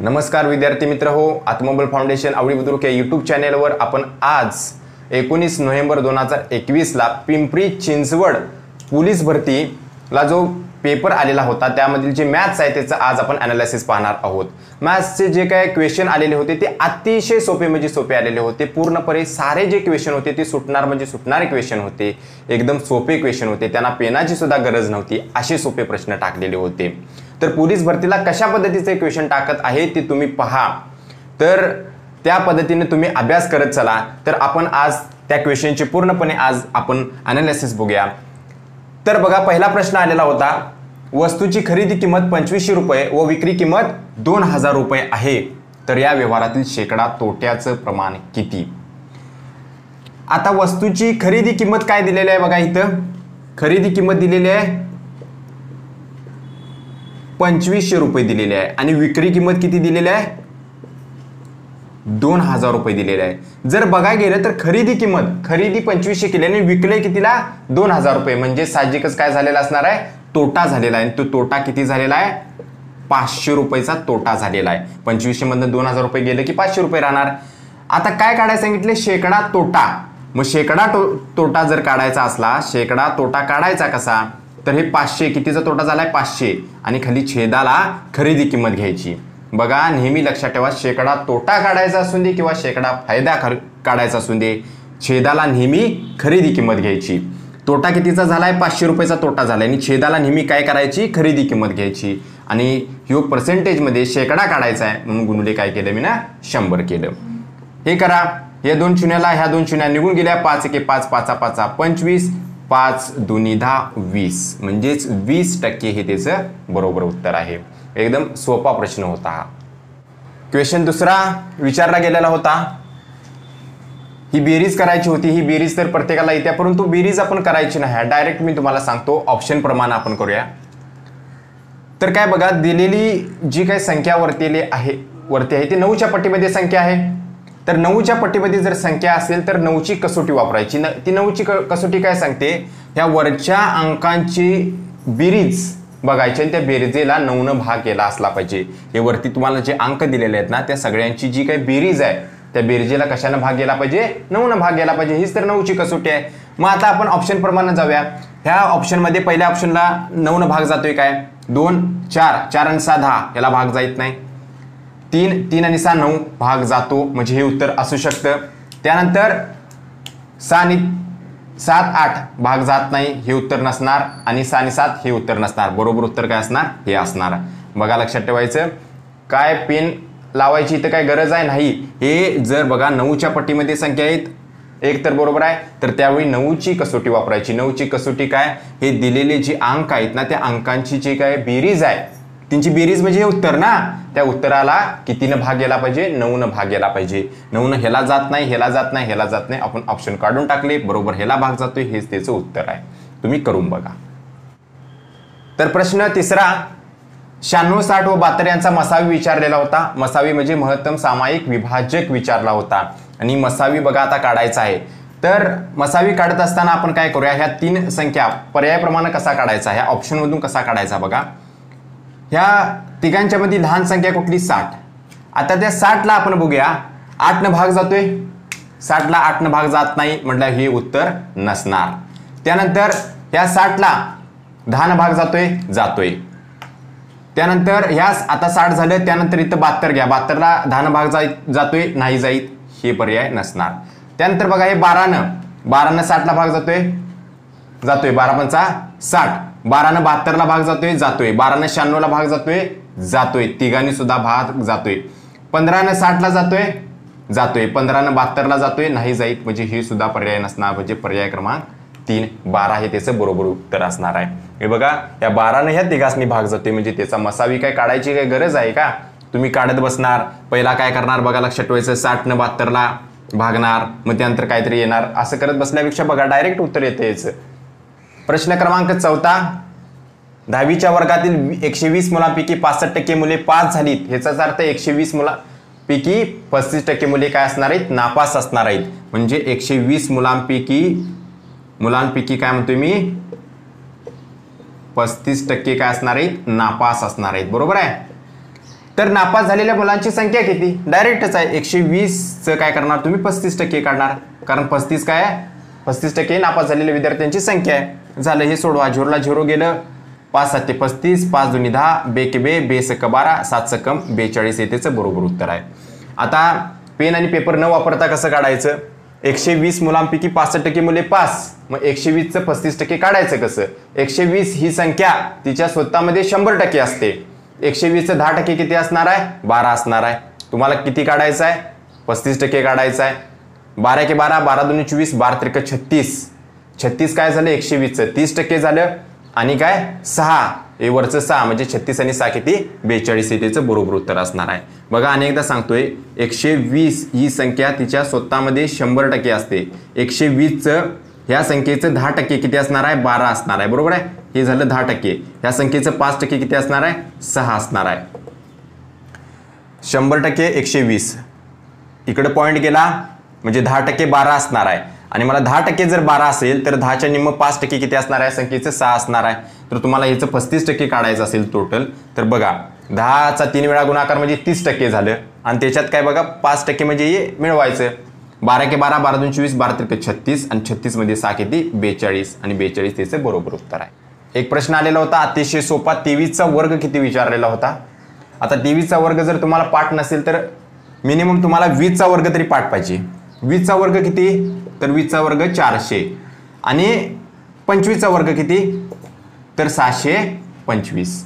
नमस्कार विद्यार्थी मित्र हो आत्मबल फाउंडेशन आवडी बुद्रुक या यूट्यूब चॅनेलवर आपण आज एकोणीस नोव्हेंबर दोन हजार एकवीसला पिंपरी चिंचवड पोलीस भरतीला जो पेपर आलेला होता त्यामधील जे मॅथ्स आहे त्याचं आज आपण ॲनालिसिस पाहणार आहोत मॅथ्सचे जे काय क्वेश्चन आलेले होते ते अतिशय सोपे म्हणजे सोपे आलेले होते पूर्णपणे सारे जे क्वेश्चन होते ते सुटणार म्हणजे सुटणारे क्वेश्चन होते एकदम सोपे क्वेश्चन होते त्यांना पेनाची सुद्धा गरज नव्हती असे सोपे प्रश्न टाकलेले होते तर पोलीस भरतीला कशा पद्धतीचे क्वेश्चन टाकत आहे ते तुम्ही पहा तर त्या पद्धतीने तुम्ही अभ्यास करत चला तर आपण आज त्या क्वेश्चनचे पूर्णपणे आज आपण अनालिसिस बघूया तर बघा पहिला प्रश्न आलेला होता वस्तूची खरेदी किंमत पंचवीसशे रुपये व विक्री किंमत दोन हजार रुपये आहे तर या व्यवहारातील शेकडा तोट्याचं प्रमाण किती आता वस्तूची खरेदी किंमत काय दिलेली आहे बघा इथं खरेदी किंमत दिलेली आहे पंचवीसशे रुपये दिलेले आहे आणि विक्री किंमत किती दिलेली आहे दोन हजार रुपये दिलेले आहे जर बघाय गेलं तर खरेदी किंमत खरेदी पंचवीसशे केली आणि विकले कितीला दोन हजार रुपये म्हणजे साहजिकच काय झालेला असणार आहे तोटा झालेला आहे तो तोटा किती झालेला आहे पाचशे रुपयेचा तोटा झालेला आहे पंचवीसशे मधनं दोन हजार रुपये गेले की पाचशे रुपये राहणार आता काय काढायला सांगितले शेकडा तोटा मग शेकडा तो तोटा जर काढायचा असला शेकडा तोटा काढायचा कसा तर हे पाचशे कितीचा तोटा झाला आहे पाचशे आणि खाली छेदाला खरेदी किंमत घ्यायची बघा नेहमी लक्षात ठेवा शेकडा तोटा काढायचा असून दे किंवा शेकडा फायदा काढायचा असून दे छेदाला नेहमी खरेदी किंमत घ्यायची तोटा कितीचा झाला आहे पाचशे रुपयाचा तोटा झाला आणि छेदाला नेहमी काय करायची खरेदी किंमत घ्यायची आणि ह्यो पर्सेंटेजमध्ये शेकडा काढायचा आहे म्हणून गुणुले काय केलं मी ना शंभर केलं हे करा या दोन शून्याला ह्या दोन शून्या निघून गेल्या पाच एके पाच पाचा पाचा पंचवीस पाच दुनिधा वीस म्हणजेच वीस टक्के हे त्याचं बरोबर उत्तर आहे एकदम सोपा प्रश्न होता हा क्वेश्चन दुसरा विचारला गेलेला होता ही बेरीज करायची होती ही बेरीज तर प्रत्येकाला येते परंतु बेरीज आपण करायची नाही डायरेक्ट मी तुम्हाला सांगतो ऑप्शन प्रमाणे आपण करूया तर काय बघा दिलेली जी काही संख्या वरतीले आहे वरती आहे ती नऊच्या पट्टीमध्ये संख्या आहे तर नऊच्या पट्टीमध्ये जर संख्या असेल तर नऊची कसोटी वापरायची न ती नऊची क कसोटी काय सांगते ह्या वरच्या अंकांची बेरीज बघायची आणि त्या बेरीजेला नऊनं भाग केला असला पाहिजे हे वरती तुम्हाला जे अंक दिलेले आहेत ना त्या सगळ्यांची जी काही बेरीज आहे त्या बेरजेला कशाने भाग गेला पाहिजे नऊनं भाग गेला पाहिजे हीच तर नऊची कसोटी आहे मग आता आपण ऑप्शन प्रमाणे जाऊया ह्या ऑप्शनमध्ये पहिल्या ऑप्शनला नऊनं भाग जातोय काय दोन चार चार आणि सात दहा याला भाग जात नाही तीन तीन आणि सहा नऊ भाग जातो म्हणजे हे उत्तर असू शकतं त्यानंतर सहा आणि सात आठ भाग जात नाही हे उत्तर नसणार आणि सहा आणि सात हे उत्तर नसणार बरोबर उत्तर काय असणार हे असणार बघा लक्षात ठेवायचं काय पिन लावायची इथं काय गरज आहे नाही हे जर बघा नऊच्या पट्टीमध्ये संख्या आहेत एक तर बरोबर आहे तर त्यावेळी नऊची कसोटी वापरायची नऊची कसोटी काय हे दिलेले जी अंक आहेत ना त्या अंकांची जी काय बेरीज आहे त्यांची बेरीज म्हणजे हे उत्तर ना त्या उत्तराला कितीनं भाग गेला पाहिजे नऊनं भाग गेला पाहिजे नऊनं ह्याला जात नाही हेला जात नाही हेला जात नाही आपण ऑप्शन काढून टाकले बरोबर हेला भाग जातोय हेच त्याचं उत्तर आहे तुम्ही करून बघा तर प्रश्न तिसरा शहाण्णव साठ व बहात्तर यांचा मसावी विचारलेला होता मसावी म्हणजे महत्तम सामायिक विभाजक विचारला होता आणि मसावी बघा आता काढायचा आहे तर मसावी काढत असताना आपण काय करूया ह्या तीन संख्या पर्यायप्रमाणे कसा काढायचा ह्या ऑप्शनमधून कसा काढायचा बघा ह्या तिघांच्या मध्ये लहान संख्या कुठली साठ आता त्या साठला आपण बघूया आठ न भाग जातोय साठला न भाग जात नाही म्हटलं हे उत्तर नसणार त्यानंतर ह्या साठला न भाग जातोय जातोय त्यानंतर ह्या आता साठ झालं त्यानंतर इथं बहात्तर घ्या बहात्तरला न भाग जाय जातोय नाही जाईत हे पर्याय नसणार त्यानंतर बघा हे बारानं बारानं साठला भाग जातोय जातोय बारा पंचा साठ बारानं बहात्तरला भाग जातोय जातोय बारानं शहाण्णवला भाग जातोय जातोय तिघांनी सुद्धा भाग जातोय पंधरानं साठला जातोय जातोय पंधरानं बहात्तरला जातोय नाही जाईत म्हणजे हे सुद्धा पर्याय नसणार म्हणजे पर्याय क्रमांक तीन बारा हे त्याचं बरोबर उत्तर असणार आहे हे बघा या बारानं ह्या तिघासनी भाग जातोय म्हणजे त्याचा मसावी काय काढायची काही गरज आहे का तुम्ही काढत बसणार पहिला काय करणार बघा लक्षात ठेवायचं साठ न बहात्तरला भागणार मग त्यानंतर काहीतरी येणार असं करत बसण्यापेक्षा बघा डायरेक्ट उत्तर येतं याचं प्रश्न क्रमांक चौथा दहावीच्या वर्गातील एकशे वीस मुलांपैकी पासष्ट टक्के मुले पास झालीत ह्याचाच अर्थ एकशे वीस मुलांपैकी पस्तीस टक्के मुले काय असणार आहेत नापास असणार आहेत म्हणजे एकशे वीस मुलांपैकी मुलांपैकी काय म्हणतो मी पस्तीस टक्के काय असणार आहेत नापास असणार आहेत बरोबर आहे तर नापास झालेल्या मुलांची संख्या किती डायरेक्टच आहे एकशे वीसचं काय करणार तुम्ही पस्तीस टक्के काढणार कारण पस्तीस काय आहे पस्तीस टक्के नापास झालेल्या विद्यार्थ्यांची संख्या आहे झालं हे सोडवा झोरला झिरो गेलं पाच सात ते पस्तीस पाच दोन्ही दहा बे बेसक बारा सात सकम बेचाळीस येते बरोबर उत्तर आहे आता पेन आणि पेपर न वापरता कसं काढायचं एकशे वीस मुलांपैकी पासष्ट टक्के मुले पास मग एकशे वीसचं पस्तीस टक्के काढायचं कसं एकशे वीस ही संख्या तिच्या स्वतःमध्ये शंभर टक्के असते एकशे वीसचं दहा टक्के किती असणार आहे बारा असणार आहे तुम्हाला किती काढायचं आहे पस्तीस टक्के काढायचं आहे बारा के बारा बारा दोन्ही चोवीस बारा त्रिक छत्तीस छत्तीस काय झालं एकशे वीसचं तीस टक्के झालं आणि काय सहा ए वरचं सहा म्हणजे छत्तीस आणि सहा किती बेचाळीस आहे त्याचं बरोबर उत्तर असणार आहे बघा अनेकदा सांगतोय एकशे वीस ही संख्या तिच्या स्वतःमध्ये शंभर टक्के असते एकशे वीसचं ह्या संख्येचं दहा टक्के किती असणार आहे बारा असणार आहे बरोबर आहे हे झालं दहा टक्के ह्या संख्येचं पाच टक्के किती असणार आहे सहा असणार आहे शंभर टक्के एकशे वीस इकडं पॉईंट गेला म्हणजे दहा टक्के बारा असणार आहे आणि मला दहा टक्के जर बारा असेल तर दहाच्या निम्म पाच टक्के किती असणार आहे संख्येचं सहा असणार आहे तर तुम्हाला याचं पस्तीस टक्के काढायचं असेल टोटल तर बघा दहाचा तीन वेळा गुणाकार म्हणजे तीस टक्के झालं आणि त्याच्यात काय बघा पाच टक्के म्हणजे हे मिळवायचं बारा के बारा बारा दोन चोवीस बारा त्रिके छत्तीस आणि छत्तीसमध्ये सहा किती बेचाळीस आणि बेचाळीस त्याचं बरोबर उत्तर आहे एक प्रश्न आलेला होता अतिशय सोपा तेवीसचा वर्ग किती विचारलेला होता आता तेवीसचा वर्ग जर तुम्हाला पाठ नसेल तर मिनिमम तुम्हाला वीसचा वर्ग तरी पाठ पाहिजे वीसचा वर्ग किती तर वीसचा वर्ग चारशे आणि पंचवीसचा वर्ग किती तर सहाशे पंचवीस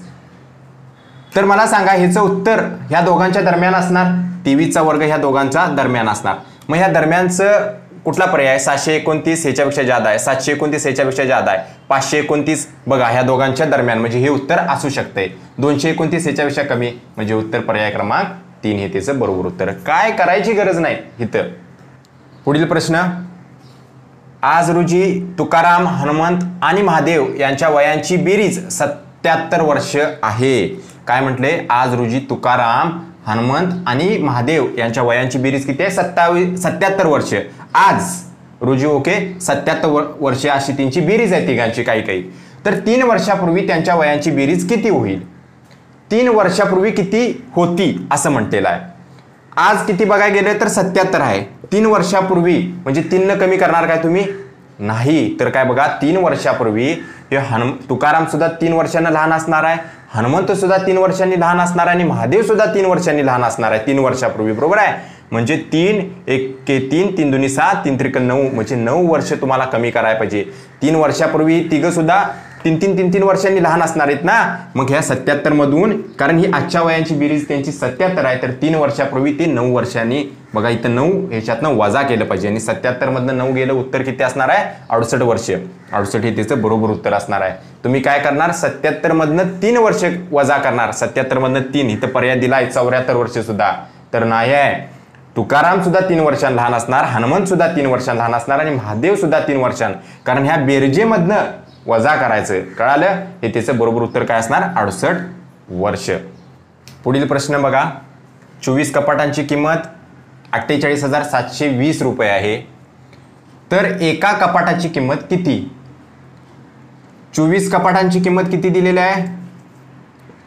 तर मला सांगा ह्याचं उत्तर ह्या दोघांच्या दरम्यान असणार तेवीसचा वर्ग ह्या दोघांचा दरम्यान असणार मग ह्या दरम्यानचं कुठला पर्याय सहाशे एकोणतीस ह्याच्यापेक्षा जादा आहे सातशे एकोणतीस ह्याच्यापेक्षा जादा आहे पाचशे एकोणतीस बघा ह्या दोघांच्या दरम्यान म्हणजे हे उत्तर असू शकते दोनशे एकोणतीस ह्याच्यापेक्षा कमी म्हणजे उत्तर पर्याय क्रमांक तीन हे त्याचं बरोबर उत्तर काय करायची गरज नाही इथं पुढील प्रश्न आज रोजी तुकाराम हनुमंत आणि महादेव यांच्या वयांची बेरीज सत्याहत्तर वर्ष आहे काय म्हटले आज रोजी तुकाराम हनुमंत आणि महादेव यांच्या वयांची बेरीज किती आहे सत्तावीस सत्याहत्तर वर्ष आज रोजी ओके सत्याहत्तर वर्षे अशी त्यांची बेरीज आहे तिघांची काही काही तर तीन वर्षापूर्वी त्यांच्या वयांची बेरीज किती होईल तीन वर्षापूर्वी किती होती असं म्हटलेलं आहे आज किती बघायला गेले तर सत्याहत्तर आहे तीन वर्षापूर्वी म्हणजे तीननं कमी करणार काय तुम्ही नाही तर काय बघा तीन वर्षापूर्वी हे हनुम तुकाराम सुद्धा तीन वर्षांना लहान असणार आहे हनुमंत सुद्धा तीन वर्षांनी लहान असणार आहे आणि महादेव सुद्धा तीन वर्षांनी लहान असणार आहे तीन वर्षापूर्वी बरोबर आहे म्हणजे तीन एक के तीन तीन दोन्ही सात तीन त्रिक नऊ म्हणजे नऊ वर्ष तुम्हाला कमी करायला पाहिजे तीन वर्षापूर्वी तिघं सुद्धा तीन तीन तीन तीन वर्षांनी लहान असणार आहेत ना मग ह्या सत्याहत्तर मधून कारण ही आजच्या वयांची बिरीज त्यांची सत्याहत्तर आहे तर तीन वर्षापूर्वी ते नऊ वर्षांनी बघा इथं नऊ ह्याच्यातनं वजा केलं पाहिजे आणि सत्याहत्तर मधनं नऊ गेलं उत्तर किती असणार आहे अडुसष्ट वर्ष अडुसष्ट हे त्याचं बरोबर उत्तर असणार आहे तुम्ही काय करणार सत्याहत्तर मधनं तीन वर्ष वजा करणार सत्याहत्तर मधनं तीन इथं पर्याय दिलाय चौऱ्याहत्तर वर्ष सुद्धा तर नाही आहे तुकाराम सुद्धा तीन वर्षां लहान असणार हनुमान सुद्धा तीन वर्षां लहान असणार आणि महादेव सुद्धा तीन वर्षां कारण ह्या बेरजेमधनं वजा करायचं कळालं हे त्याचं बरोबर उत्तर काय असणार अडुसष्ट वर्ष पुढील प्रश्न बघा चोवीस कपाटांची किंमत अठ्ठेचाळीस हजार सातशे वीस रुपये आहे तर एका कपाटाची किंमत किती चोवीस कपाटांची किंमत किती दिलेली आहे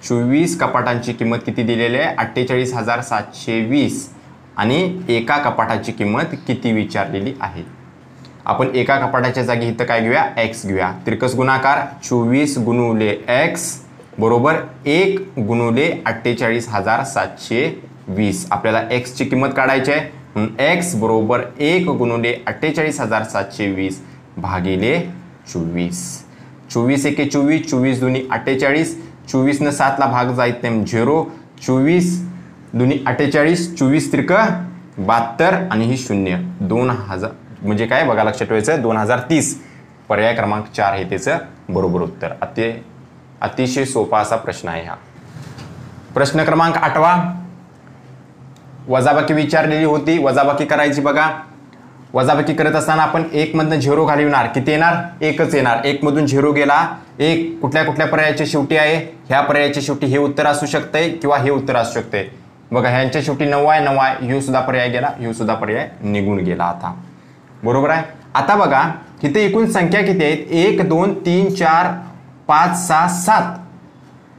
चोवीस कपाटांची किंमत किती दिलेली आहे अठ्ठेचाळीस हजार सातशे वीस आणि एका कपाटाची किंमत किती विचारलेली आहे आपण एका कपाटाच्या जागी इथं काय घेऊया एक्स घेऊया त्रिकस गुणाकार चोवीस गुणवले एक्स बरोबर एक गुणवले अठ्ठेचाळीस हजार सातशे वीस आपल्याला एक्सची किंमत काढायची आहे म्हणून एक्स बरोबर एक गुणवले अठ्ठेचाळीस हजार सातशे वीस भागिले चोवीस चोवीस एके चोवीस चोवीस दोन्ही अठ्ठेचाळीस चोवीसनं सातला भाग जाईत नाही झिरो चोवीस दोन्ही अठ्ठेचाळीस चोवीस त्रिक बहात्तर आणि ही शून्य दोन हजार म्हणजे काय बघा लक्षात ठेवायचं दोन हजार तीस पर्याय क्रमांक चार हे त्याचं बरोबर उत्तर अति अतिशय सोपा असा प्रश्न आहे हा प्रश्न क्रमांक आठवा वजाबाकी विचारलेली होती वजाबाकी करायची बघा वजाबाकी करत असताना आपण मधनं झिरो घालविणार किती येणार एकच येणार एक मधून झिरो गेला एक कुठल्या कुठल्या पर्यायाच्या शेवटी आहे ह्या पर्यायाच्या शेवटी हे उत्तर असू शकते किंवा हे उत्तर असू शकते बघा ह्यांच्या शेवटी नऊ आहे नऊ आहे ह्यू सुद्धा पर्याय गेला ह्यू सुद्धा पर्याय निघून गेला आता बरोबर आहे आता बघा इथे एकूण संख्या किती आहेत एक दोन तीन चार पाच सहा सात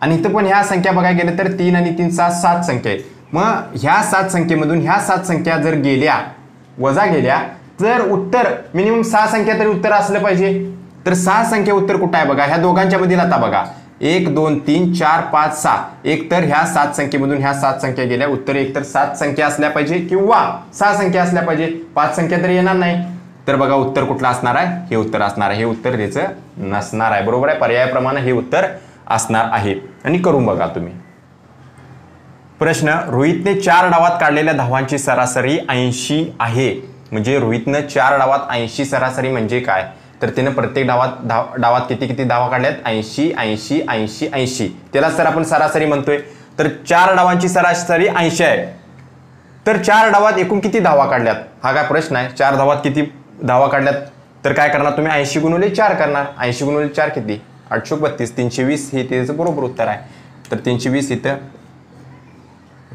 आणि इथं पण ह्या संख्या बघायला गेलं तर तीन आणि तीन सहा सात संख्या आहेत मग ह्या सात संख्येमधून ह्या सात संख्या जर गेल्या वजा गेल्या तर उत्तर मिनिमम सहा संख्या तरी उत्तर असलं पाहिजे तर सहा संख्या उत्तर कुठं आहे बघा ह्या दोघांच्या मधील आता बघा एक दोन तीन चार पाच सहा एकतर ह्या सात संख्येमधून ह्या सात संख्या गेल्या उत्तर एकतर सात संख्या असल्या पाहिजे किंवा सहा संख्या असल्या पाहिजे पाच संख्या तर येणार नाही तर बघा उत्तर कुठलं असणार आहे हे उत्तर असणार आहे हे उत्तर त्याचं नसणार आहे बरोबर आहे पर्यायाप्रमाणे हे उत्तर असणार आहे आणि करून बघा तुम्ही प्रश्न रोहितने चार डावात काढलेल्या धावांची सरासरी ऐंशी आहे म्हणजे रोहितनं चार डावात ऐंशी सरासरी म्हणजे काय तर तिने प्रत्येक डावात धाव डावात किती किती धावा काढल्यात ऐंशी ऐंशी ऐंशी ऐंशी त्याला सर आपण सरासरी म्हणतोय तर चार डावांची सरासरी ऐंशी आहे तर चार डावात एकूण किती धावा काढल्यात हा काय प्रश्न आहे चार धावात किती धावा काढल्यात तर काय करणार तुम्ही ऐंशी गुणवले चार करणार ऐंशी गुणवले चार किती आठशे बत्तीस तीनशे वीस हे त्याचं बरोबर उत्तर आहे तर तीनशे वीस इथं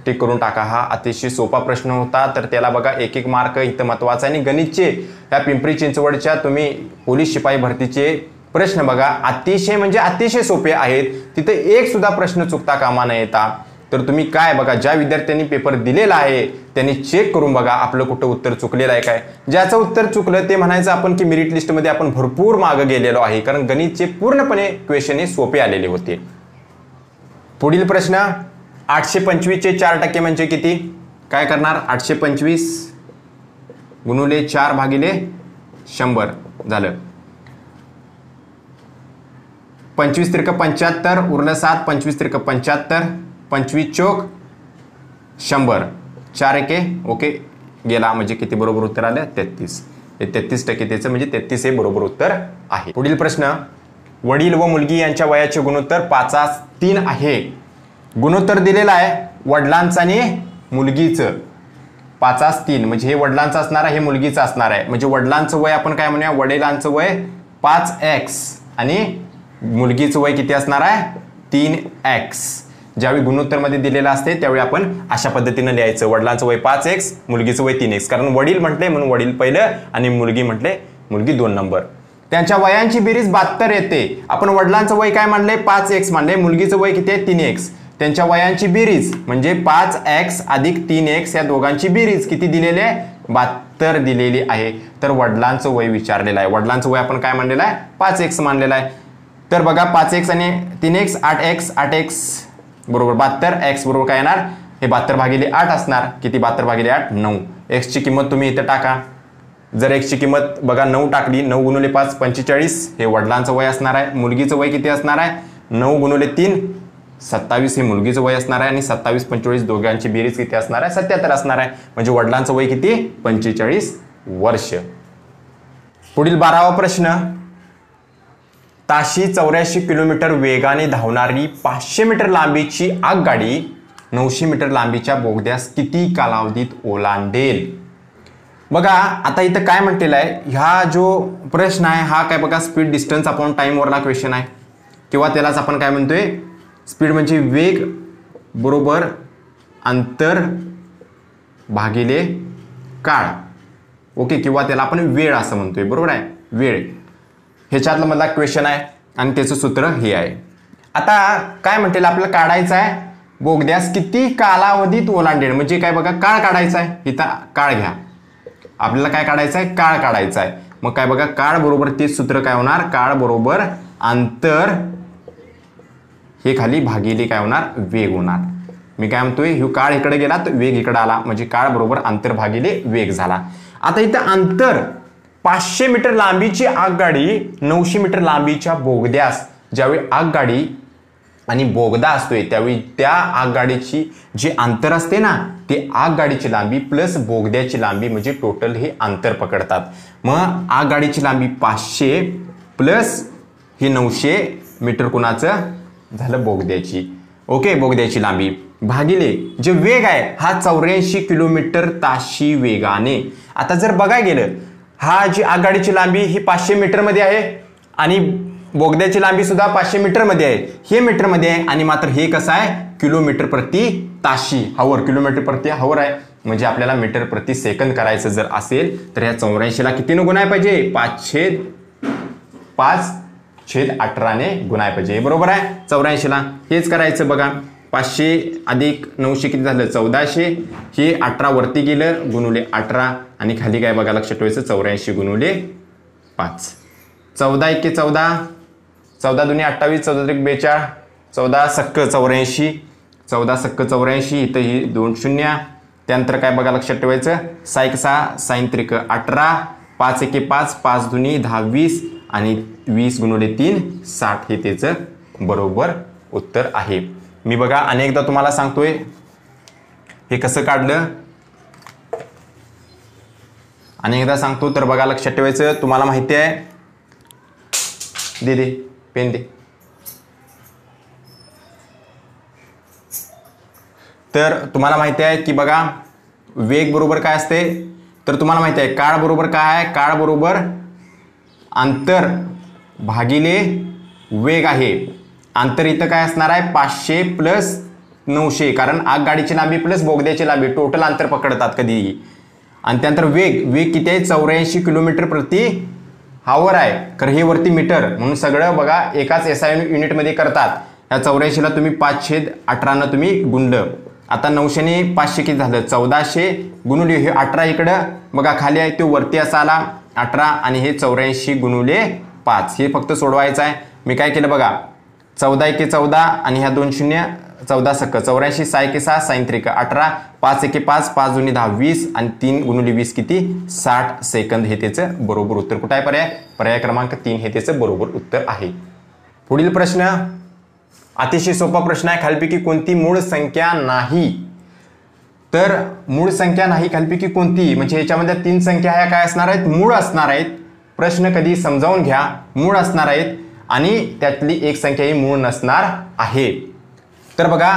टिक करून टाका हा अतिशय सोपा प्रश्न होता तर त्याला बघा एक एक मार्क इथं महत्त्वाचा आणि गणितचे या पिंपरी चिंचवडच्या तुम्ही पोलीस शिपाई भरतीचे प्रश्न बघा अतिशय म्हणजे अतिशय सोपे आहेत तिथे एक सुद्धा प्रश्न चुकता कामा न येता तर तुम्ही काय बघा ज्या विद्यार्थ्यांनी पेपर दिलेला आहे त्यांनी चेक करून बघा आपलं कुठं उत्तर चुकलेलं आहे काय ज्याचं उत्तर चुकलं ते म्हणायचं आपण की मेरिट लिस्टमध्ये आपण भरपूर मागं गेलेलो आहे कारण गणितचे पूर्णपणे क्वेश्चन हे सोपे आलेले होते पुढील प्रश्न आठशे पंचवीसचे चार टक्के म्हणजे किती काय करणार आठशे पंचवीस गुणुले चार भागिले शंभर झालं पंचवीस त्रिक पंच्याहत्तर उरलं सात पंचवीस त्रिक पंच्याहत्तर पंचवीस चोक शंभर चार एके ओके गेला म्हणजे किती बरोबर उत्तर आलं तेहतीस हे तेहतीस टक्के त्याचं म्हणजे तेहतीस हे बरोबर उत्तर आहे पुढील प्रश्न वडील व मुलगी यांच्या वयाचे गुणोत्तर पाच तीन आहे गुणोत्तर दिलेलं आहे वडिलांचं आणि मुलगीचं पाचास तीन म्हणजे हे वडिलांचं असणार आहे हे मुलगीचं असणार आहे म्हणजे वडिलांचं वय आपण काय म्हणूया वडिलांचं वय पाच एक्स आणि मुलगीचं वय किती असणार आहे तीन एक्स ज्यावेळी गुणोत्तरमध्ये दिलेलं असते त्यावेळी आपण अशा पद्धतीनं लिहायचं वडिलांचं वय पाच एक्स मुलगीचं वय तीन एक्स कारण वडील म्हटले म्हणून वडील पहिलं आणि मुलगी म्हटले मुलगी दोन नंबर त्यांच्या वयांची बेरीज बहात्तर येते आपण वडिलांचं वय काय मानले पाच एक्स मानले मुलगीचं वय किती आहे तीन एक्स त्यांच्या वयांची बेरीज म्हणजे पाच एक्स अधिक तीन एक्स या दोघांची बेरीज किती दिलेली आहे बहात्तर दिलेली आहे तर वडिलांचं वय विचारलेलं आहे वडिलांचं वय आपण काय मानलेलं आहे पाच एक्स मानलेलं आहे तर बघा पाच एक्स आणि तीन एक्स आठ एक्स आठ एक्स बरोबर बहात्तर एक्स बरोबर काय येणार हे बहात्तर भागिले आठ असणार किती बहात्तर भागिले आठ नऊ एक्सची किंमत तुम्ही इथं टाका जर एक्सची किंमत बघा नऊ टाकली नऊ गुणुले पाच पंचेचाळीस हे वडिलांचं वय असणार आहे मुलगीचं वय किती असणार आहे नऊ गुणुले तीन सत्तावीस हे मुलगीचं वय असणार आहे आणि सत्तावीस पंचेचाळीस दोघांची बेरीज किती असणार आहे सत्याहत्तर असणार आहे म्हणजे वडिलांचं वय किती पंचेचाळीस वर्ष पुढील बारावा प्रश्न ताशी चौऱ्याऐंशी किलोमीटर वेगाने धावणारी पाचशे मीटर लांबीची आगगाडी नऊशे मीटर लांबीच्या बोगद्यास किती कालावधीत ओलांडेल बघा आता इथं काय म्हटलेलं आहे ह्या जो प्रश्न आहे हा काय बघा स्पीड डिस्टन्स आपण टाईमवरला क्वेश्चन आहे किंवा त्यालाच आपण काय म्हणतोय स्पीड म्हणजे वेग बरोबर अंतर भागिले काळ ओके किंवा त्याला आपण वेळ असं म्हणतोय बरोबर आहे वेळ ह्याच्यातलं मधला क्वेश्चन आहे आणि त्याचं सूत्र हे आहे आता काय म्हणतील आपल्याला काढायचं आहे बोगद्यास किती कालावधीत ओलांडेल म्हणजे काय बघा काळ काढायचा आहे इथं काळ घ्या आपल्याला काय काढायचं आहे काळ काढायचा आहे मग काय बघा काळ बरोबर तेच सूत्र काय होणार काळ बरोबर अंतर हे खाली भागिले काय होणार वेग होणार मी काय म्हणतोय ह्यो काळ इकडे गेला तर वेग इकडे आला म्हणजे काळ बरोबर अंतर भागिले वेग झाला आता इथं अंतर पाचशे मीटर लांबीची आगगाडी नऊशे मीटर लांबीच्या बोगद्यास ज्यावेळी आगगाडी आणि बोगदा असतोय त्यावेळी त्या आगगाडीची जे अंतर असते ना ते आगगाडीची लांबी प्लस बोगद्याची लांबी म्हणजे टोटल हे अंतर पकडतात मग आगगाडीची लांबी पाचशे प्लस हे नऊशे मीटर कुणाचं झालं बोगद्याची ओके बोगद्याची लांबी भागिले जे वेग आहे हा चौऱ्याऐंशी किलोमीटर ताशी वेगाने आता जर बघाय गेलं हा जी आघाडीची लांबी ही पाचशे मीटरमध्ये आहे आणि बोगद्याची लांबी सुद्धा पाचशे मीटरमध्ये आहे हे मीटरमध्ये आहे आणि मात्र हे कसं आहे किलोमीटर प्रति ताशी हावर किलोमीटर प्रति हावर आहे म्हणजे आपल्याला मीटर प्रति सेकंद करायचं जर असेल तर ह्या चौऱ्याऐंशीला किती गुण आहे पाहिजे पाचशे पाच छेद अठराने गुणाय पाहिजे हे बरोबर आहे चौऱ्याऐंशीला हेच करायचं बघा पाचशे अधिक नऊशे किती झालं चौदाशे हे अठरा वरती गेलं गुणुले अठरा आणि खाली काय बघा लक्षात ठेवायचं चौऱ्याऐंशी गुणुले पाच चौदा एके चौदा चौदा दोन्ही अठ्ठावीस चौदा त्रिक बेचाळ चौदा सक्क चौऱ्याऐंशी चौदा सक्क चौऱ्याऐंशी इथं ही दोन शून्य त्यानंतर काय बघा लक्षात ठेवायचं सायक सहा सायंत्रिक अठरा पाच एके पाच पाच दुनी दहा वीस आणि वीस गुणोले तीन साठ हे त्याचं बरोबर उत्तर आहे मी बघा अनेकदा तुम्हाला सांगतोय हे कसं काढलं अनेकदा सांगतो तर बघा लक्षात ठेवायचं तुम्हाला माहिती आहे दे दे पेन दे तर तुम्हाला माहिती आहे की बघा वेग बरोबर काय असते तर तुम्हाला माहिती आहे काळ बरोबर काय आहे काळ बरोबर अंतर भागिले वेग आहे अंतर इथं काय असणार आहे पाचशे प्लस नऊशे कारण आग आगगाडीची लांबी प्लस बोगद्याची लांबी टोटल अंतर पकडतात कधीही आणि त्यानंतर वेग वेग किती आहे चौऱ्याऐंशी किलोमीटर प्रति हावर आहे तर हे वरती मीटर म्हणून सगळं बघा एकाच एस आय युनिटमध्ये करतात या चौऱ्याऐंशीला तुम्ही पाचशे अठरानं तुम्ही गुणलं आता नऊशेने पाचशे किती झालं चौदाशे गुणली हे अठरा इकडं बघा खाली आहे तो वरती असा आला अठरा आणि हे चौऱ्याऐंशी गुणुले पाच हे फक्त सोडवायचं आहे मी काय केलं बघा चौदा एके चौदा आणि ह्या दोन शून्य चौदा सक्क चौऱ्याऐंशी सहा एके सहा साईन अठरा पाच एके पाच पाच जुनी दहा वीस आणि तीन गुणुली वीस किती साठ सेकंद हे त्याचं बरोबर उत्तर कुठं आहे पर्याय पर्याय क्रमांक तीन हे त्याचं बरोबर उत्तर आहे पुढील प्रश्न अतिशय सोपा प्रश्न आहे खालपैकी कोणती मूळ संख्या नाही तर मूळ संख्या नाही खालपैकी कोणती म्हणजे याच्यामध्ये तीन संख्या ह्या काय असणार आहेत मूळ असणार आहेत प्रश्न कधी समजावून घ्या मूळ असणार आहेत आणि त्यातली एक संख्या ही मूळ नसणार आहे तर बघा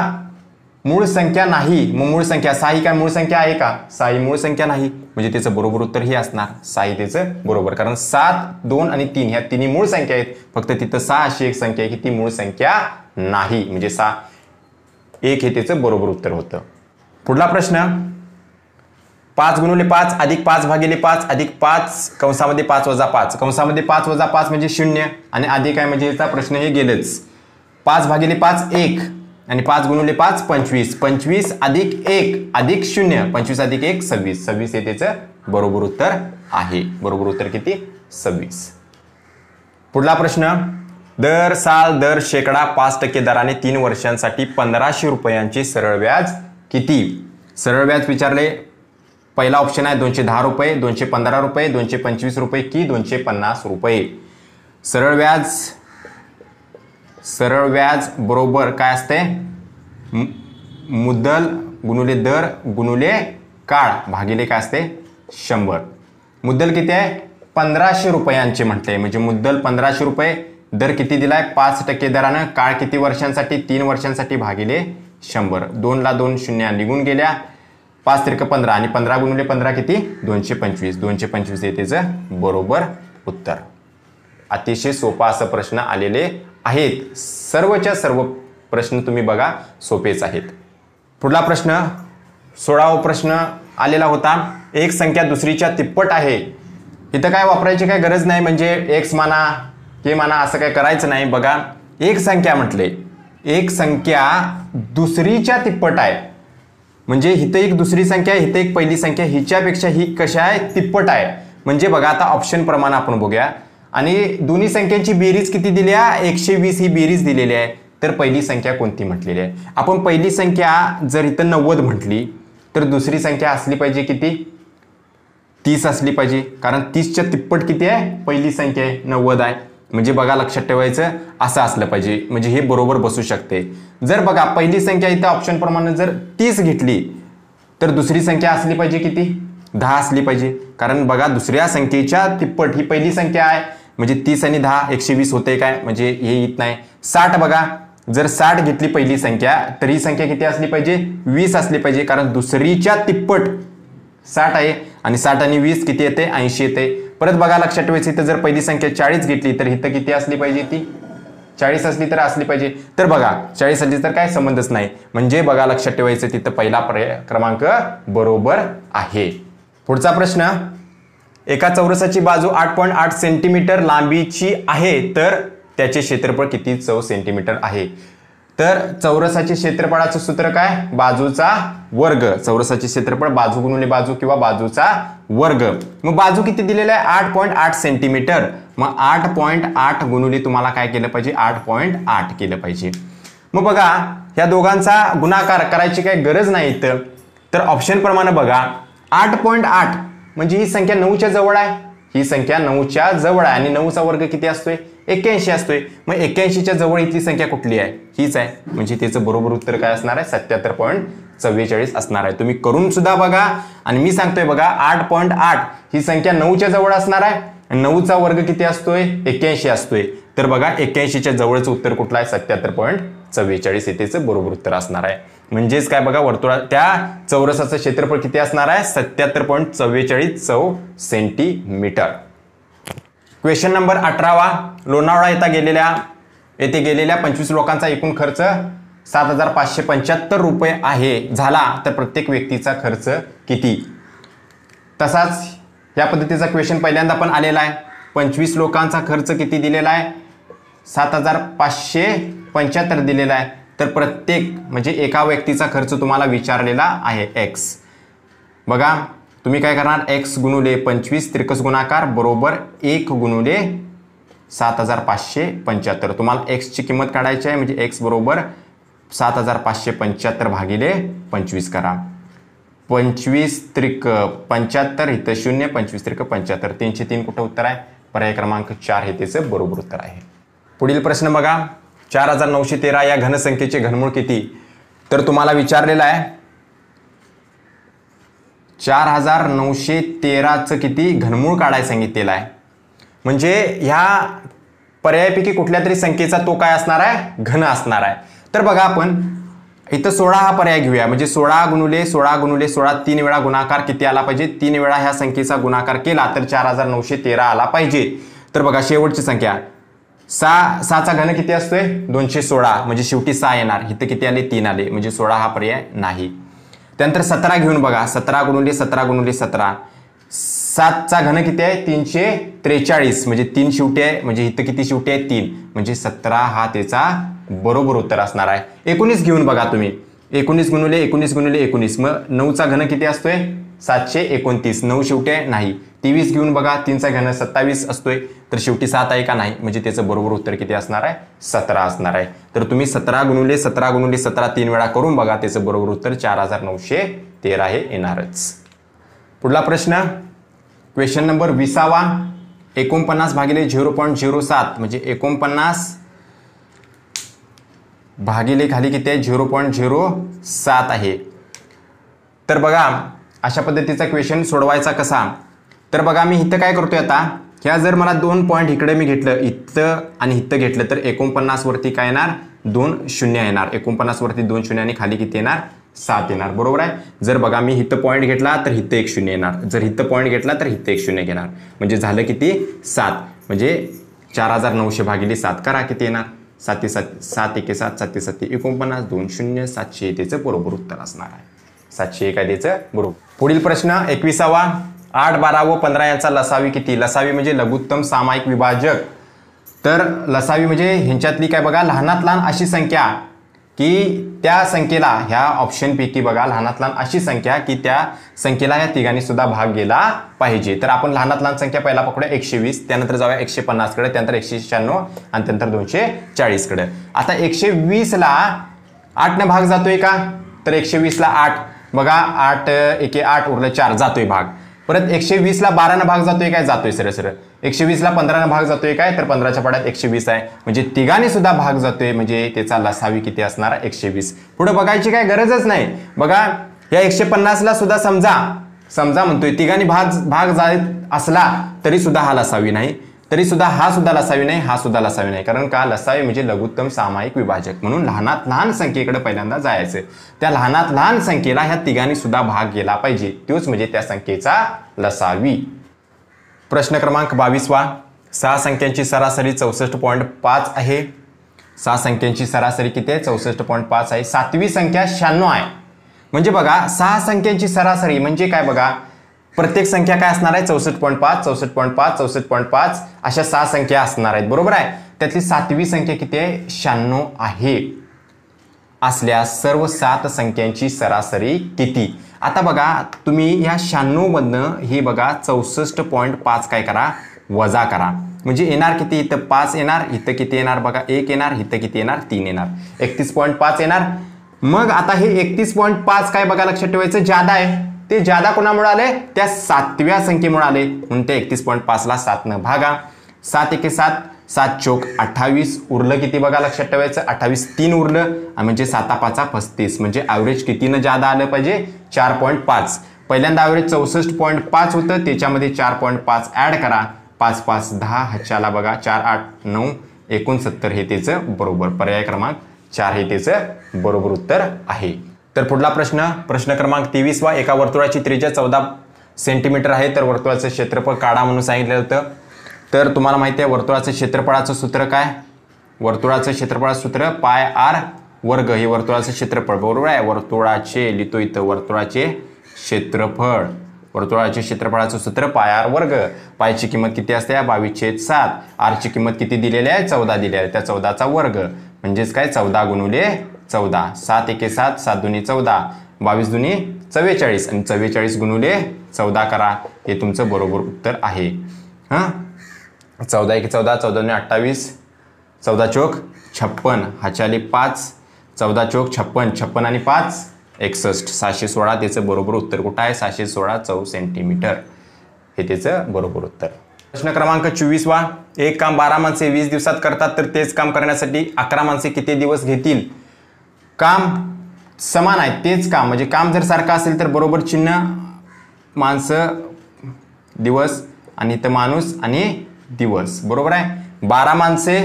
मूळ संख्या नाही मग मूळ संख्या साई काय मूळ संख्या आहे का साई मूळ संख्या नाही म्हणजे त्याचं बरोबर उत्तर हे असणार साई त्याचं बरोबर कारण सात दोन आणि तीन ह्या तिन्ही मूळ संख्या आहेत फक्त तिथं सहा अशी एक संख्या आहे की ती मूळ संख्या नाही म्हणजे सहा एक हे त्याचं बरोबर उत्तर होतं पुढला प्रश्न पाच गुणवले पाच अधिक पाच भागिले पाच अधिक पाच कंसामध्ये पाच वजा पाच कंसामध्ये पाच वजा पाच म्हणजे शून्य आणि अधिक आहे म्हणजे याचा प्रश्न हे गेलेच पाच भागिले पाच एक आणि पाच गुणवले पाच पंचवीस पंचवीस अधिक एक अधिक शून्य पंचवीस अधिक एक सव्वीस सव्वीस हे त्याचं बरोबर उत्तर आहे बरोबर उत्तर किती सव्वीस पुढला प्रश्न दर साल दर शेकडा पाच टक्के दराने तीन वर्षांसाठी पंधराशे रुपयांचे सरळ व्याज किती सरळ व्याज विचारले पहिला ऑप्शन आहे दोनशे दहा रुपये दोनशे पंधरा रुपये दोनशे पंचवीस रुपये की दोनशे पन्नास रुपये सरळ व्याज सरळ व्याज बरोबर काय असते मुद्दल गुणुले दर गुणुले काळ भागिले काय असते शंभर मुद्दल किती आहे पंधराशे रुपयांचे म्हटले म्हणजे मुद्दल पंधराशे रुपये दर किती दिलाय पाच टक्के दरानं काळ किती वर्षांसाठी तीन वर्षांसाठी भागिले शंभर दोनला दोन शून्य निघून गेल्या पाच त्रिक पंधरा आणि पंधरा गुणले पंधरा किती दोनशे पंचवीस दोनशे पंचवीस हे त्याचं बरोबर उत्तर अतिशय सोपा असं प्रश्न आलेले आहेत सर्वच्या सर्व प्रश्न तुम्ही बघा सोपेच आहेत पुढला प्रश्न सोळावा प्रश्न आलेला होता एक संख्या दुसरीच्या तिप्पट आहे इथं काय वापरायची काय गरज नाही म्हणजे एक्स माना के माना असं काय करायचं नाही बघा एक संख्या म्हटले एक संख्या दुसरीच्या तिप्पट आहे म्हणजे इथं एक दुसरी संख्या आहे एक पहिली संख्या हिच्यापेक्षा ही कशा आहे तिप्पट आहे म्हणजे बघा आता ऑप्शन प्रमाण आपण बघूया आणि दोन्ही संख्यांची बेरीज किती दिल्या आहे एकशे वीस ही बेरीज दिलेली आहे तर पहिली संख्या कोणती म्हटलेली आहे आपण पहिली संख्या जर इथं नव्वद म्हटली तर दुसरी संख्या असली पाहिजे किती तीस असली पाहिजे कारण तीसच्या तिप्पट किती आहे पहिली संख्या आहे नव्वद आहे म्हणजे बघा लक्षात ठेवायचं असं असलं पाहिजे म्हणजे हे बरोबर बसू शकते जर बघा पहिली संख्या इथं ऑप्शन प्रमाणे जर तीस घेतली तर दुसरी संख्या असली पाहिजे किती दहा असली पाहिजे कारण बघा दुसऱ्या संख्येच्या तिप्पट ही पहिली संख्या आहे म्हणजे तीस आणि दहा एकशे वीस होते काय म्हणजे हे येत नाही साठ बघा जर साठ घेतली पहिली संख्या तर ही संख्या किती असली पाहिजे वीस असली पाहिजे कारण दुसरीच्या तिप्पट साठ आहे आणि साठ आणि वीस किती येते ऐंशी येते परत बघा लक्षात ठेवायचं इथं जर पहिली संख्या चाळीस घेतली तर इथं किती असली पाहिजे ती चाळीस असली तर असली पाहिजे तर बघा चाळीस असली तर काय संबंधच नाही म्हणजे बघा लक्षात ठेवायचं तिथं पहिला क्रमांक बरोबर आहे पुढचा प्रश्न एका चौरसाची बाजू आठ पॉईंट आठ सेंटीमीटर लांबीची आहे तर त्याचे क्षेत्रफळ किती चौ सेंटीमीटर आहे तर चौरसाचे क्षेत्रफळाचं सूत्र काय बाजूचा वर्ग चौरसाचे क्षेत्रफळ बाजू गुणुले बाजू किंवा बाजूचा वर्ग मग बाजू किती दिलेला आहे आठ पॉईंट आठ सेंटीमीटर मग आठ पॉईंट आठ गुणुले तुम्हाला काय केलं पाहिजे आठ पॉईंट आठ केलं पाहिजे मग बघा या दोघांचा गुणाकार करायची काही गरज नाही तर ऑप्शन प्रमाणे बघा आठ पॉईंट आठ म्हणजे ही संख्या नऊच्या जवळ आहे ही संख्या नऊच्या जवळ आहे आणि नऊचा वर्ग किती असतोय एक्क्याऐंशी असतोय मग एक्क्याऐंशीच्या जवळ इथली संख्या कुठली आहे हीच आहे म्हणजे त्याचं बरोबर उत्तर काय असणार आहे सत्याहत्तर पॉईंट चव्वेचाळीस असणार आहे तुम्ही करून सुद्धा बघा आणि मी सांगतोय बघा आठ पॉईंट आठ ही संख्या नऊच्या जवळ असणार आहे नऊचा वर्ग किती असतोय एक्क्याऐंशी असतोय तर बघा एक्क्याऐंशीच्या जवळचं उत्तर कुठलं आहे सत्याहत्तर पॉईंट चव्वेचाळीस येथेचं बरोबर उत्तर असणार आहे म्हणजेच काय बघा वर्तुळा त्या चौरसाचं क्षेत्रफळ किती असणार आहे सत्याहत्तर पॉईंट चव्वेचाळीस चौ सेंटीमीटर क्वेश्चन नंबर अठरावा लोणावळा येथे गेलेल्या येथे गेलेल्या पंचवीस लोकांचा एकूण खर्च सात हजार पाचशे पंच्याहत्तर रुपये आहे झाला तर प्रत्येक व्यक्तीचा खर्च किती तसाच या पद्धतीचा क्वेश्चन पहिल्यांदा पण आलेला आहे पंचवीस लोकांचा खर्च किती दिलेला आहे सात हजार पाचशे पंच्याहत्तर दिलेला आहे तर प्रत्येक म्हणजे एका व्यक्तीचा खर्च तुम्हाला विचारलेला आहे एक्स बघा तुम्ही काय करणार एक्स गुणुले पंचवीस त्रिकस गुणाकार बरोबर एक गुणुले सात हजार पाचशे पंच्याहत्तर तुम्हाला एक्सची किंमत काढायची आहे म्हणजे एक्स बरोबर सात हजार पाचशे पंच्याहत्तर भागिले पंचवीस करा पंचवीस त्रिक पंच्याहत्तर इथं शून्य पंचवीस त्रिक पंच्याहत्तर तीनशे तीन कुठं उत्तर आहे पर्याय क्रमांक चार हे त्याचं बरोबर उत्तर आहे पुढील प्रश्न बघा चार हजार नऊशे तेरा या घनसंख्येचे घनमूळ किती तर तुम्हाला विचारलेला आहे चार हजार नऊशे तेराचं किती घनमूळ काढायला सांगितलेलं आहे म्हणजे ह्या पर्यायापैकी कुठल्या तरी संख्येचा तो काय असणार आहे घन असणार आहे तर बघा आपण इथं सोळा हा पर्याय घेऊया म्हणजे सोळा गुणुले सोळा गुणुले सोळा तीन वेळा गुणाकार किती आला पाहिजे तीन वेळा ह्या संख्येचा गुणाकार केला तर चार हजार नऊशे तेरा आला पाहिजे तर बघा शेवटची संख्या सहा सहाचा घन किती असतोय दोनशे सोळा म्हणजे शेवटी सहा येणार इथं किती आले तीन आले म्हणजे सोळा हा पर्याय नाही त्यानंतर सतरा घेऊन बघा सतरा गुणुले सतरा गुणुले सतरा सातचा घन किती आहे तीनशे त्रेचाळीस म्हणजे तीन शेवटी आहे म्हणजे इथं किती शेवटी आहे तीन म्हणजे सतरा हा त्याचा बरोबर उत्तर असणार आहे एकोणीस घेऊन बघा तुम्ही एकोणीस गुणुले एकोणीस गुणुले एकोणीस मग नऊचा घन किती असतोय सातशे एकोणतीस नऊ शेवटी आहे नाही तेवीस घेऊन बघा तीनचा घेणं सत्तावीस असतोय तर शेवटी सात आहे का नाही म्हणजे त्याचं बरोबर उत्तर किती असणार आहे सतरा असणार आहे तर तुम्ही सतरा गुणुले सतरा गुणुले सतरा तीन वेळा करून बघा त्याचं बरोबर उत्तर चार हजार नऊशे तेरा हे येणारच पुढला प्रश्न क्वेश्चन नंबर विसावा एकोणपन्नास भागिले झिरो पॉईंट झिरो सात म्हणजे एकोणपन्नास भागिले खाली किती आहे झिरो पॉईंट झिरो सात आहे तर बघा अशा पद्धतीचा क्वेश्चन सोडवायचा कसा तर बघा मी इथं काय करतोय आता ह्या जर मला दोन पॉईंट इकडे मी घेतलं इथं आणि इथं घेतलं तर एकोणपन्नास वरती काय येणार दोन शून्य येणार एकोणपन्नास वरती दोन शून्य आणि खाली किती येणार सात येणार बरोबर आहे जर बघा मी हित पॉईंट घेतला तर हित एक शून्य येणार जर हित पॉईंट घेतला तर हिथं एक शून्य घेणार म्हणजे झालं किती सात म्हणजे चार हजार नऊशे भागिले सात करा किती येणार साती सात सात एके सात सात ते सात ते एकोणपन्नास दोन शून्य सातशे येतेचं बरोबर उत्तर असणार आहे सातशे एका त्याचं बरोबर पुढील प्रश्न एकविसावा आठ बारा व पंधरा यांचा लसावी किती लसावी म्हणजे लघुत्तम सामायिक विभाजक तर लसावी म्हणजे ह्यांच्यातली काय बघा लहानात लहान अशी संख्या की त्या संख्येला ह्या ऑप्शनपैकी बघा लहानात लहान अशी संख्या की त्या संख्येला या तिघांनी सुद्धा भाग गेला पाहिजे तर आपण लहानात लहान संख्या पहिला पकडूया एकशे वीस त्यानंतर जाऊया एकशे पन्नासकडे त्यानंतर एकशे शहाण्णव आणि त्यानंतर दोनशे चाळीसकडे आता एकशे वीसला आठनं भाग जातोय का तर एकशे वीसला आठ बघा आठ एके आठ उरले चार जातोय भाग परत एकशे वीसला बारानं भाग जातोय काय जातोय सर सरळ एकशे वीसला पंधरानं भाग जातोय काय तर पंधराच्या पाड्यात एकशे वीस आहे म्हणजे तिघाने सुद्धा भाग जातोय म्हणजे त्याचा लसावी किती असणार एकशे वीस पुढे बघायची काय गरजच नाही बघा या एकशे पन्नासला सुद्धा समजा समजा म्हणतोय तिघांनी भाग भाग जात असला तरी सुद्धा हा लसावी नाही तरी सुद्धा हा सुद्धा लसावी नाही हा सुद्धा लसावी नाही कारण का लसावी म्हणजे लघुत्तम सामायिक विभाजक म्हणून लहानात लहान संख्येकडे पहिल्यांदा जायचं त्या लहानात लहान संख्येला ह्या तिघांनी सुद्धा भाग गेला पाहिजे तोच म्हणजे त्या संख्येचा लसावी प्रश्न क्रमांक बावीसवा सहा संख्यांची सरासरी चौसष्ट पॉईंट पाच आहे सहा संख्यांची सरासरी किती आहे चौसष्ट पॉईंट पाच आहे सातवी संख्या शहाण्णव आहे म्हणजे बघा सहा संख्यांची सरासरी म्हणजे काय बघा प्रत्येक संख्या काय असणार आहे चौसष्ट पॉईंट पाच चौसष्ट पॉईंट पाच चौसष्ट पॉईंट पाच अशा सहा संख्या असणार आहेत बरोबर आहे त्यातली सातवी संख्या किती आहे शहाण्णव आहे असल्या सर्व सात संख्यांची सरासरी किती आता बघा तुम्ही ह्या शहाण्णवमधनं हे बघा चौसष्ट पॉईंट पाच काय करा वजा करा म्हणजे येणार किती इथं पाच येणार इथं किती येणार बघा एक येणार इथं किती येणार तीन येणार एकतीस पॉईंट पाच येणार मग आता हे एकतीस पॉईंट पाच काय बघा लक्षात ठेवायचं जादा आहे ते ज्यादा कोणामुळे आले त्या सातव्या संख्येमुळे आले म्हणून ते एकतीस पॉईंट पाचला सातनं भागा सात एके सात सात चोक अठ्ठावीस उरलं किती बघा लक्षात ठेवायचं अठ्ठावीस तीन उरलं म्हणजे साता पाचा पस्तीस म्हणजे ॲव्हरेज कितीनं जादा आलं पाहिजे चार पॉईंट पाच पहिल्यांदा ॲव्हरेज चौसष्ट पॉईंट पाच होतं त्याच्यामध्ये चार पॉईंट पाच ॲड करा पाच पाच दहा हच्याला बघा चार आठ नऊ एकोणसत्तर हे त्याचं बरोबर पर्याय क्रमांक चार हे त्याचं बरोबर उत्तर आहे तर पुढला प्रश्न प्रश्न क्रमांक तेवीस वा एका वर्तुळाची त्रिज्या चौदा सेंटीमीटर आहे तर वर्तुळाचं क्षेत्रफळ काढा म्हणून सांगितलं होतं तर तुम्हाला माहिती आहे वर्तुळाचं क्षेत्रफळाचं सूत्र काय वर्तुळाचं क्षेत्रफळाचं सूत्र पाय आर वर्ग हे वर्तुळाचं क्षेत्रफळ बरोबर आहे वर्तुळाचे लिहितो इथं वर्तुळाचे क्षेत्रफळ वर्तुळाचे क्षेत्रफळाचं सूत्र पाय आर वर्ग पायची किंमत किती असते बावीस छेद सात आरची किंमत किती दिलेली आहे चौदा दिली आहे त्या चौदाचा वर्ग म्हणजेच काय चौदा गुणुले चौदा सात एके सात सात दुनी चौदा बावीस दुनी चव्वेचाळीस आणि चव्वेचाळीस गुणुले चौदा करा हे तुमचं बरोबर उत्तर आहे हां चौदा एके चौदा चौदा दुनी अठ्ठावीस चौदा चोक छप्पन हाचाली पाच चौदा चोक छप्पन छप्पन आणि पाच एकसष्ट सहाशे सोळा त्याचं बरोबर उत्तर कुठं आहे सहाशे सोळा चौ सेंटीमीटर हे त्याचं बरोबर उत्तर प्रश्न क्रमांक चोवीस वा एक काम बारा माणसे वीस दिवसात करतात तर तेच काम करण्यासाठी अकरा माणसे किती दिवस घेतील काम समान आहे तेच काम म्हणजे काम जर सारखं असेल तर बरोबर चिन्ह माणसं दिवस आणि इथं माणूस आणि दिवस बरोबर आहे बारा माणसे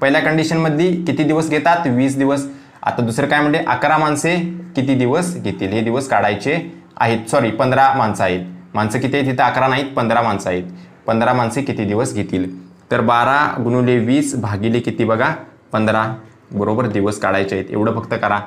पहिल्या कंडिशनमधली किती दिवस घेतात वीस दिवस आता दुसरं काय म्हणजे अकरा माणसे किती दिवस घेतील हे दिवस काढायचे आहेत सॉरी पंधरा माणसं आहेत माणसं किती आहेत तिथं अकरा नाहीत पंधरा माणसं आहेत पंधरा माणसे किती दिवस घेतील तर बारा गुणुले वीस भागिले किती बघा पंधरा बरोबर दिवस काढायचे आहेत एवढं फक्त करा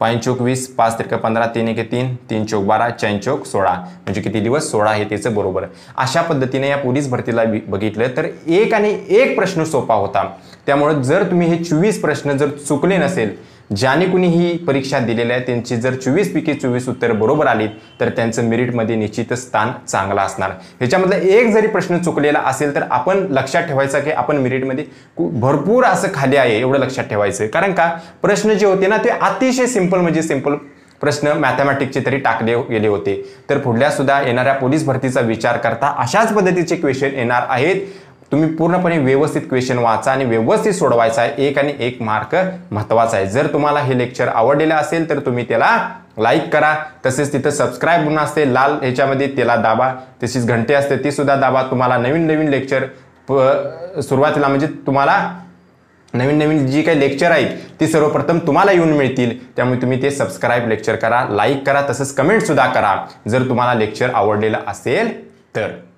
पाच चोक वीस पाच त्रिक पंधरा तीन एक तीन तीन चौक बारा चैन चोक सोळा म्हणजे किती दिवस सोळा हे त्याचं बरोबर अशा पद्धतीने या पोलीस भरतीला बघितलं तर एक आणि एक प्रश्न सोपा होता त्यामुळे जर तुम्ही हे चोवीस प्रश्न जर चुकले नसेल ज्याने कुणी ही परीक्षा दिलेल्या आहे त्यांची जर चोवीस पैकी चोवीस उत्तर बरोबर आली तर त्यांचं मेरिटमध्ये निश्चितच स्थान चांगलं असणार ह्याच्यामधला एक जरी प्रश्न चुकलेला असेल तर आपण लक्षात ठेवायचा की आपण मेरिटमध्ये भरपूर असं खाली आहे एवढं लक्षात ठेवायचं कारण का प्रश्न जे होते ना ते अतिशय सिंपल म्हणजे सिंपल प्रश्न मॅथमॅटिक्सचे तरी टाकले हो- गेले होते तर पुढल्या सुद्धा येणाऱ्या पोलीस भरतीचा विचार करता अशाच पद्धतीचे क्वेश्चन येणार आहेत तुम्ही पूर्णपणे व्यवस्थित क्वेश्चन वाचा आणि व्यवस्थित सोडवायचा आहे एक आणि एक मार्क महत्त्वाचा आहे जर तुम्हाला हे लेक्चर आवडलेलं असेल तर तुम्ही त्याला लाईक करा तसेच तिथं सबस्क्राईब म्हणून असते लाल ह्याच्यामध्ये त्याला दाबा तशीच घंटे असते ती सुद्धा दाबा तुम्हाला नवीन नवीन लेक्चर सुरुवातीला म्हणजे तुम्हाला नवीन नवीन जी काही लेक्चर आहेत ती सर्वप्रथम तुम्हाला येऊन मिळतील त्यामुळे तुम्ही ते सबस्क्राईब लेक्चर करा लाईक करा तसंच कमेंटसुद्धा करा जर तुम्हाला लेक्चर आवडलेलं असेल तर